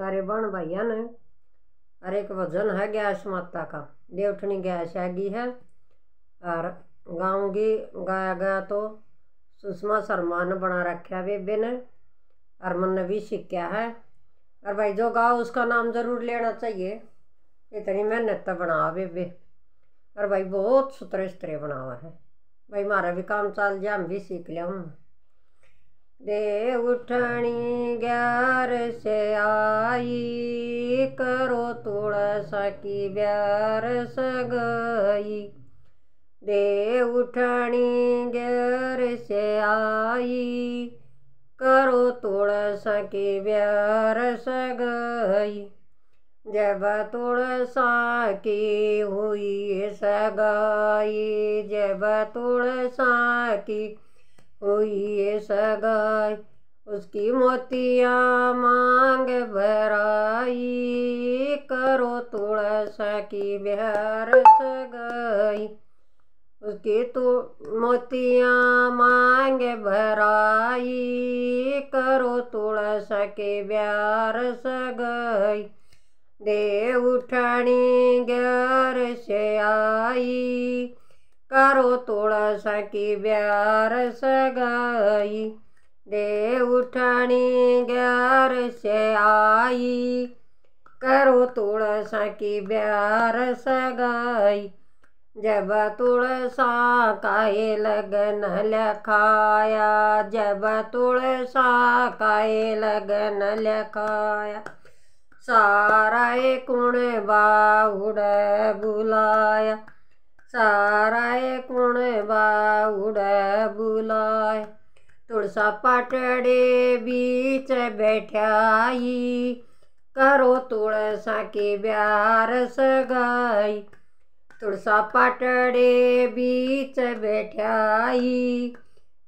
ਸਾਰੇ ਬਣ ਭਾਈਆਂ ਨੇ ਹਰ ਇੱਕ ਵਜਨ है गैस माता का देवठनी गैस हैगी है और गाँव की गाया गया तो सुषमा शर्मा ने बना रखा बेबे ने अरमन ने भी सीखा है और भाई जो गाओ उसका नाम ज़रूर लेना चाहिए इतनी मेहनत तो बना बेबे और भाई बहुत सुतरे सुथरे बना हुआ है भाई मारा भी काम चल जाए हम भी सीख लिया हूँ दे ग्यार से आ आई करो तुळसा की ब्यार सगई दे उठणी ग्यार से आई करो तुळसा की ब्यार सगई जब तुलसा की हुई सगाई जब तुलसा की हुई सगाई उसकी मोतिया मांग भराई करो तुड़ की बिहार सगाई उसकी तो मोतिया मांग भराई करो सा के ब्यार सगाई दे उठानी ग्यार से आई करो सा की ब्यार सगाई देवठनी ग्यार से आई करो तुलसा की ब्यार सगाई जब तुड़सा काए लगन लखाया जब तुड़सा काए लगन लखाया सारा कुण बाउड बुलाया सारा कुण बाउड बुलाया तुलसा पटड़े बीच बैठाई करो तुलसा के प्यार सगाई तुलसा पटड़े बीच बैठाई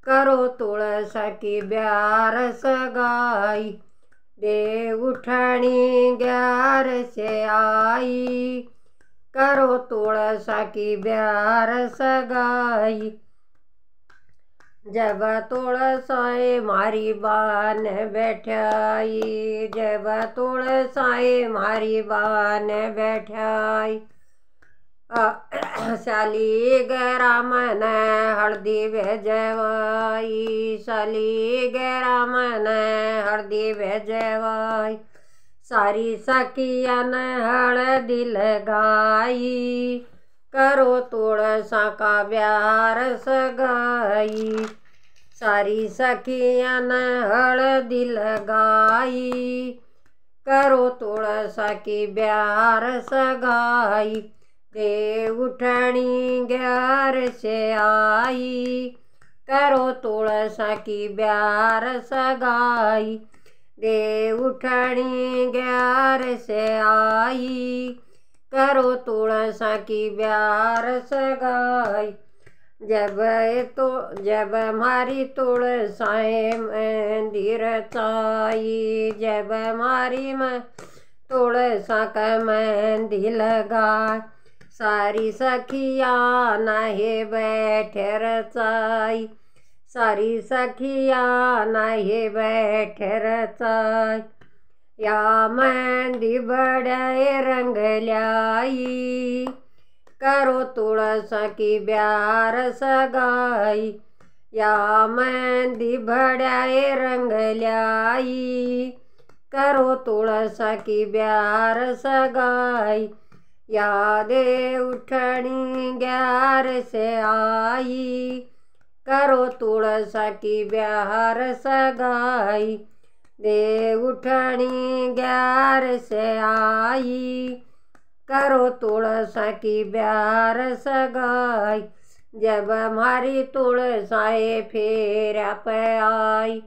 करो तुलसा की प्यार सगाई दे उठनी ग्यार से आई करो तुलसा की प्यार सगाई जब तोड़ साए मारी बान बैठाई जब तोड़ साए मारी बान बैठाई सली गरामन हल्दी भेजवाई सली गरामन हल्दी भेजवाई सारी सखियन दिल गाई करो तुलसा का व्यार सगाई सारी सखियन हल्दी लगाई करो तुलसा की ब्यार सगाई दे उठनी ग्यार से आई करो तोड़ की ब्यार सगाई दे उठनी ग्यार से आई करो तुलसा की प्यार सगाई जब तो जब मारी तुलसाए मंदिर चाई जब मारी मैं तुलसा का मेहंदी लगाई सारी सखिया नहे बैठ रचाई सारी सखिया नहे बैठ रचाई या मंदी बड़े रंग ल्याई करो तुलस की प्यार सगाई या मेहंदी बड़े रंग लियाई करो तुलस की प्यार सगाई यादें उठनी ग्यार से आई करो तुलस की प्यार सगाई दे उठनी ग्यार से आई करो तुलसा की ब्यार सगाई जब हमारी तुलसाए फेर पे आई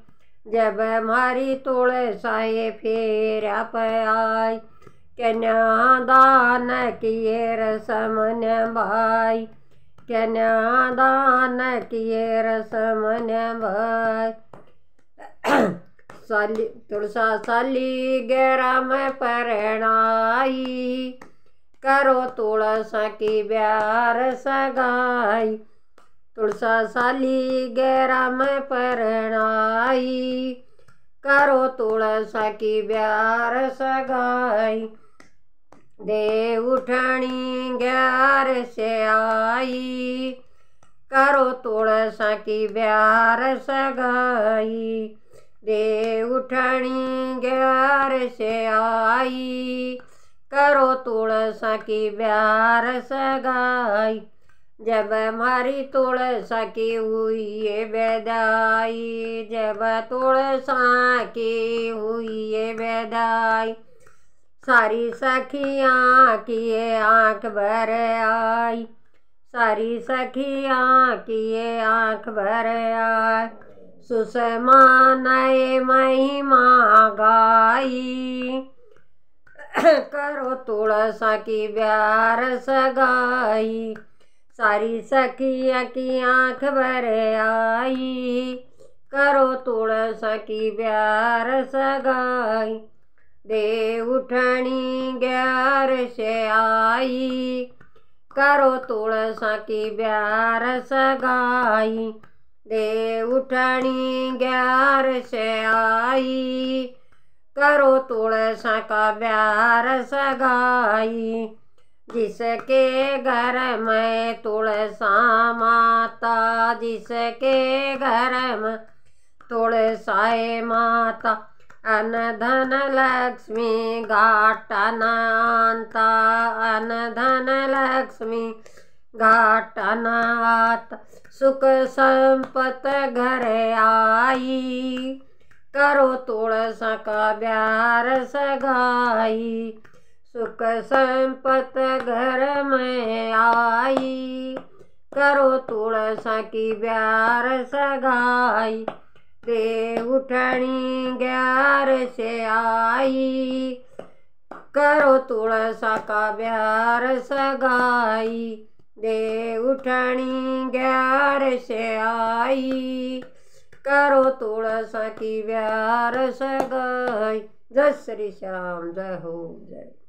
जब हमारी तुलसाए फेर पे आई दान किए रसम ने भाई कन्यादान किए रसम ने भाई तुलसाली साली गहरा में परणाई करो तुलसा की प्यार सगाई तुलसा साली गहरा में परणाई करो तुलसा की प्यार सगाई दे उठनी ग्यार से आई करो तुलसा की प्यार सगाई दे उठनी ग्यार से आई करो तुलस की ब्यार सगाई जब मारी तुलस की हुई ये बेदाई जब तुलसा की हुई ये बेदाई सारी सखियाँ किए आँख भर आई सारी सखियाँ किए आँख भर आई सुषमा नए महिमा गाई करो तुलसा की प्यार सगाई सारी सखिया की आंख भर आई करो तुलसा की प्यार सगाई दे उठनी ग्यार से आई करो तुलसा की प्यार सगाई दे उठनी ग्यार से आई करो तुलसा का प्यार सगाई जिसके घर में तुलसा माता जिसके घर में तुलसाए माता अन धन लक्ष्मी घाट नानता अन धन लक्ष्मी गाटनवात सुख संपत घर आई करो तोड़ का ब्यार सगाई सुख संपत घर में आई करो तोड़ की ब्यार सगाई दे उठणी ग्यार से आई करो तोड़ का ब्यार सगाई दे उठणी ग्यार से आई करो सा की व्यार सगाई जय श्री श्याम जय हो जय